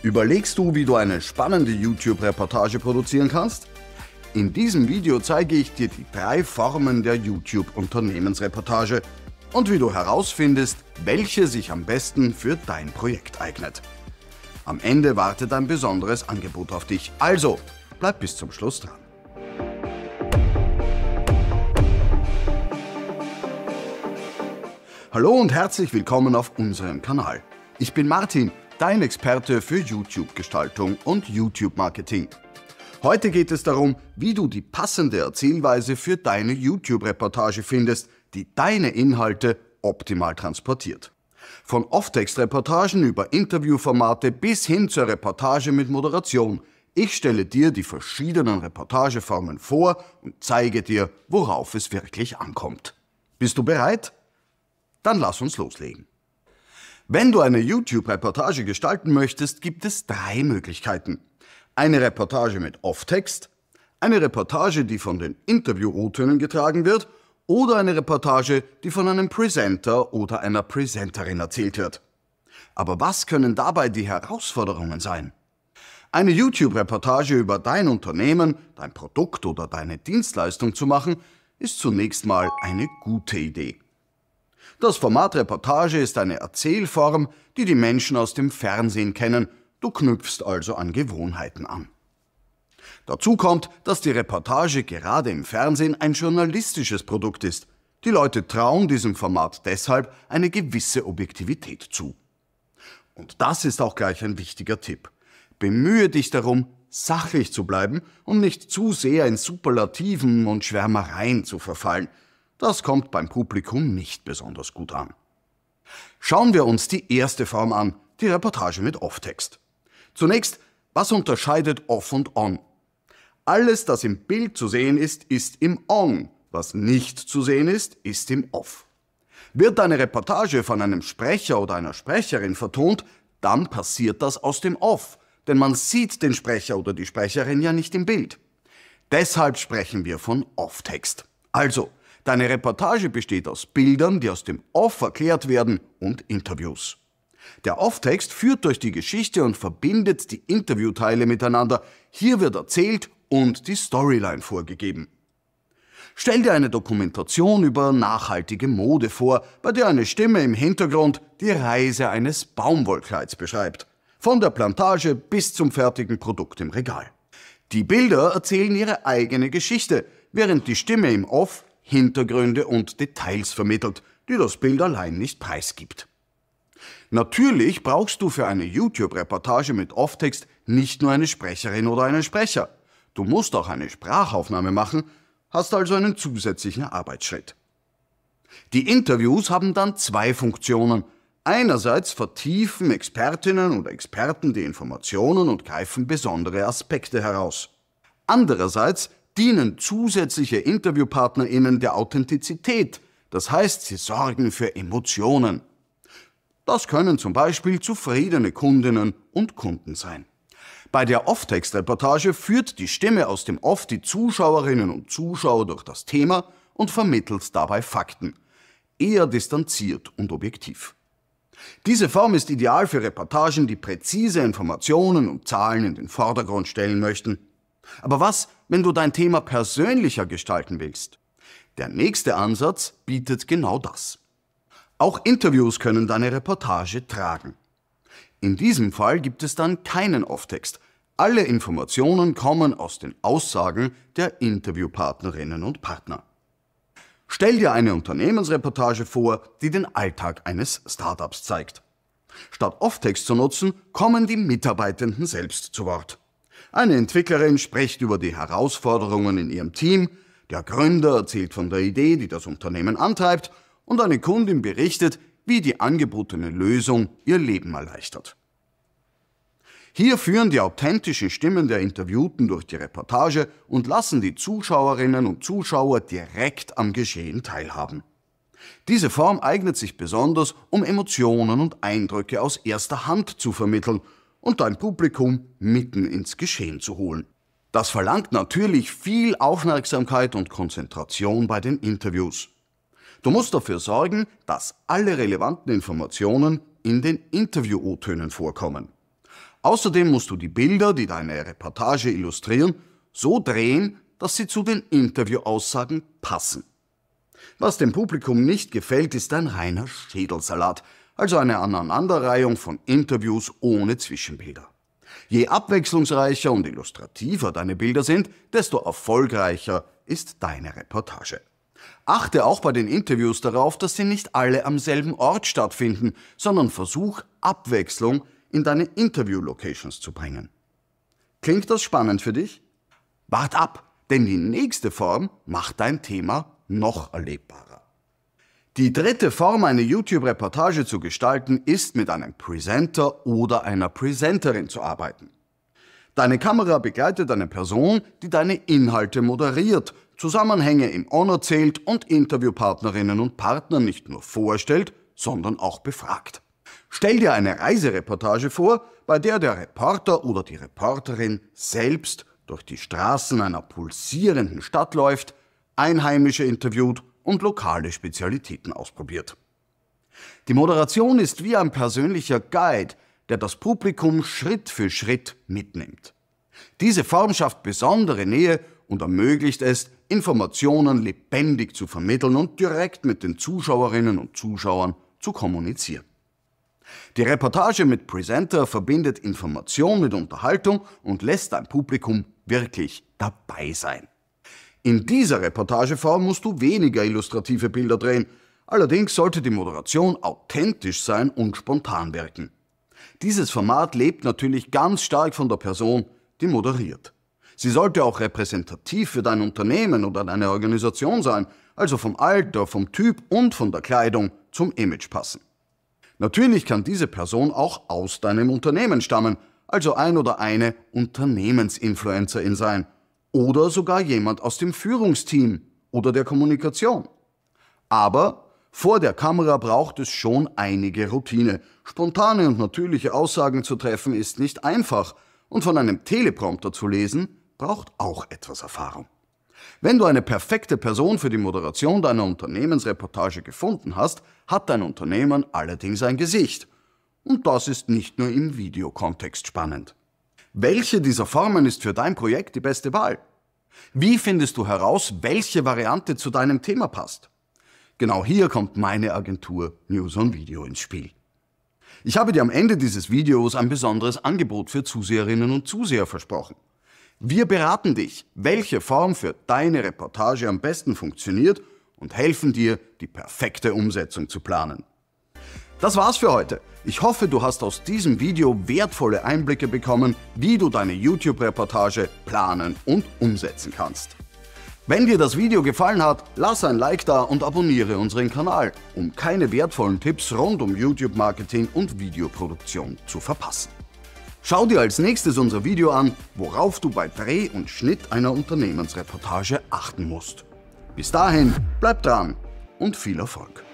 Überlegst du, wie du eine spannende YouTube-Reportage produzieren kannst? In diesem Video zeige ich dir die drei Formen der YouTube-Unternehmensreportage und wie du herausfindest, welche sich am besten für dein Projekt eignet. Am Ende wartet ein besonderes Angebot auf dich, also bleib bis zum Schluss dran. Hallo und herzlich willkommen auf unserem Kanal. Ich bin Martin dein Experte für YouTube-Gestaltung und YouTube-Marketing. Heute geht es darum, wie du die passende Erzählweise für deine YouTube-Reportage findest, die deine Inhalte optimal transportiert. Von Off-Text-Reportagen über Interviewformate bis hin zur Reportage mit Moderation. Ich stelle dir die verschiedenen Reportageformen vor und zeige dir, worauf es wirklich ankommt. Bist du bereit? Dann lass uns loslegen. Wenn du eine YouTube-Reportage gestalten möchtest, gibt es drei Möglichkeiten. Eine Reportage mit Off-Text, eine Reportage, die von den Interview-O-Tönen getragen wird oder eine Reportage, die von einem Presenter oder einer Presenterin erzählt wird. Aber was können dabei die Herausforderungen sein? Eine YouTube-Reportage über dein Unternehmen, dein Produkt oder deine Dienstleistung zu machen, ist zunächst mal eine gute Idee. Das Format Reportage ist eine Erzählform, die die Menschen aus dem Fernsehen kennen. Du knüpfst also an Gewohnheiten an. Dazu kommt, dass die Reportage gerade im Fernsehen ein journalistisches Produkt ist. Die Leute trauen diesem Format deshalb eine gewisse Objektivität zu. Und das ist auch gleich ein wichtiger Tipp. Bemühe dich darum, sachlich zu bleiben und nicht zu sehr in Superlativen und Schwärmereien zu verfallen. Das kommt beim Publikum nicht besonders gut an. Schauen wir uns die erste Form an, die Reportage mit Off-Text. Zunächst, was unterscheidet Off und On? Alles, das im Bild zu sehen ist, ist im On. Was nicht zu sehen ist, ist im Off. Wird eine Reportage von einem Sprecher oder einer Sprecherin vertont, dann passiert das aus dem Off, denn man sieht den Sprecher oder die Sprecherin ja nicht im Bild. Deshalb sprechen wir von Off-Text. Also, Deine Reportage besteht aus Bildern, die aus dem Off erklärt werden und Interviews. Der Off-Text führt durch die Geschichte und verbindet die Interviewteile miteinander. Hier wird erzählt und die Storyline vorgegeben. Stell dir eine Dokumentation über nachhaltige Mode vor, bei der eine Stimme im Hintergrund die Reise eines Baumwollkleids beschreibt. Von der Plantage bis zum fertigen Produkt im Regal. Die Bilder erzählen ihre eigene Geschichte, während die Stimme im Off Hintergründe und Details vermittelt, die das Bild allein nicht preisgibt. Natürlich brauchst du für eine YouTube-Reportage mit Off-Text nicht nur eine Sprecherin oder einen Sprecher. Du musst auch eine Sprachaufnahme machen, hast also einen zusätzlichen Arbeitsschritt. Die Interviews haben dann zwei Funktionen. Einerseits vertiefen Expertinnen und Experten die Informationen und greifen besondere Aspekte heraus. Andererseits dienen zusätzliche InterviewpartnerInnen der Authentizität. Das heißt, sie sorgen für Emotionen. Das können zum Beispiel zufriedene Kundinnen und Kunden sein. Bei der Off-Text-Reportage führt die Stimme aus dem Off die Zuschauerinnen und Zuschauer durch das Thema und vermittelt dabei Fakten. Eher distanziert und objektiv. Diese Form ist ideal für Reportagen, die präzise Informationen und Zahlen in den Vordergrund stellen möchten aber was, wenn du dein Thema persönlicher gestalten willst? Der nächste Ansatz bietet genau das. Auch Interviews können deine Reportage tragen. In diesem Fall gibt es dann keinen Off-Text. Alle Informationen kommen aus den Aussagen der Interviewpartnerinnen und Partner. Stell dir eine Unternehmensreportage vor, die den Alltag eines Startups zeigt. Statt Off-Text zu nutzen, kommen die Mitarbeitenden selbst zu Wort. Eine Entwicklerin spricht über die Herausforderungen in ihrem Team, der Gründer erzählt von der Idee, die das Unternehmen antreibt und eine Kundin berichtet, wie die angebotene Lösung ihr Leben erleichtert. Hier führen die authentischen Stimmen der Interviewten durch die Reportage und lassen die Zuschauerinnen und Zuschauer direkt am Geschehen teilhaben. Diese Form eignet sich besonders, um Emotionen und Eindrücke aus erster Hand zu vermitteln und dein Publikum mitten ins Geschehen zu holen. Das verlangt natürlich viel Aufmerksamkeit und Konzentration bei den Interviews. Du musst dafür sorgen, dass alle relevanten Informationen in den Interview-O-Tönen vorkommen. Außerdem musst du die Bilder, die deine Reportage illustrieren, so drehen, dass sie zu den Interview-Aussagen passen. Was dem Publikum nicht gefällt, ist ein reiner Schädelsalat – also eine Aneinanderreihung von Interviews ohne Zwischenbilder. Je abwechslungsreicher und illustrativer deine Bilder sind, desto erfolgreicher ist deine Reportage. Achte auch bei den Interviews darauf, dass sie nicht alle am selben Ort stattfinden, sondern versuch Abwechslung in deine Interview-Locations zu bringen. Klingt das spannend für dich? Wart ab, denn die nächste Form macht dein Thema noch erlebbar. Die dritte Form, eine YouTube-Reportage zu gestalten, ist mit einem Presenter oder einer Presenterin zu arbeiten. Deine Kamera begleitet eine Person, die deine Inhalte moderiert, Zusammenhänge im On erzählt und Interviewpartnerinnen und Partner nicht nur vorstellt, sondern auch befragt. Stell dir eine Reisereportage vor, bei der der Reporter oder die Reporterin selbst durch die Straßen einer pulsierenden Stadt läuft, Einheimische interviewt und lokale Spezialitäten ausprobiert. Die Moderation ist wie ein persönlicher Guide, der das Publikum Schritt für Schritt mitnimmt. Diese Form schafft besondere Nähe und ermöglicht es, Informationen lebendig zu vermitteln und direkt mit den Zuschauerinnen und Zuschauern zu kommunizieren. Die Reportage mit Presenter verbindet Information mit Unterhaltung und lässt ein Publikum wirklich dabei sein. In dieser Reportageform musst du weniger illustrative Bilder drehen. Allerdings sollte die Moderation authentisch sein und spontan wirken. Dieses Format lebt natürlich ganz stark von der Person, die moderiert. Sie sollte auch repräsentativ für dein Unternehmen oder deine Organisation sein, also vom Alter, vom Typ und von der Kleidung zum Image passen. Natürlich kann diese Person auch aus deinem Unternehmen stammen, also ein oder eine Unternehmensinfluencerin sein oder sogar jemand aus dem Führungsteam oder der Kommunikation. Aber vor der Kamera braucht es schon einige Routine. Spontane und natürliche Aussagen zu treffen ist nicht einfach und von einem Teleprompter zu lesen braucht auch etwas Erfahrung. Wenn du eine perfekte Person für die Moderation deiner Unternehmensreportage gefunden hast, hat dein Unternehmen allerdings ein Gesicht. Und das ist nicht nur im Videokontext spannend. Welche dieser Formen ist für dein Projekt die beste Wahl? Wie findest du heraus, welche Variante zu deinem Thema passt? Genau hier kommt meine Agentur News on Video ins Spiel. Ich habe dir am Ende dieses Videos ein besonderes Angebot für Zuseherinnen und Zuseher versprochen. Wir beraten dich, welche Form für deine Reportage am besten funktioniert und helfen dir, die perfekte Umsetzung zu planen. Das war's für heute. Ich hoffe, du hast aus diesem Video wertvolle Einblicke bekommen, wie du deine YouTube-Reportage planen und umsetzen kannst. Wenn dir das Video gefallen hat, lass ein Like da und abonniere unseren Kanal, um keine wertvollen Tipps rund um YouTube-Marketing und Videoproduktion zu verpassen. Schau dir als nächstes unser Video an, worauf du bei Dreh und Schnitt einer Unternehmensreportage achten musst. Bis dahin, bleib dran und viel Erfolg!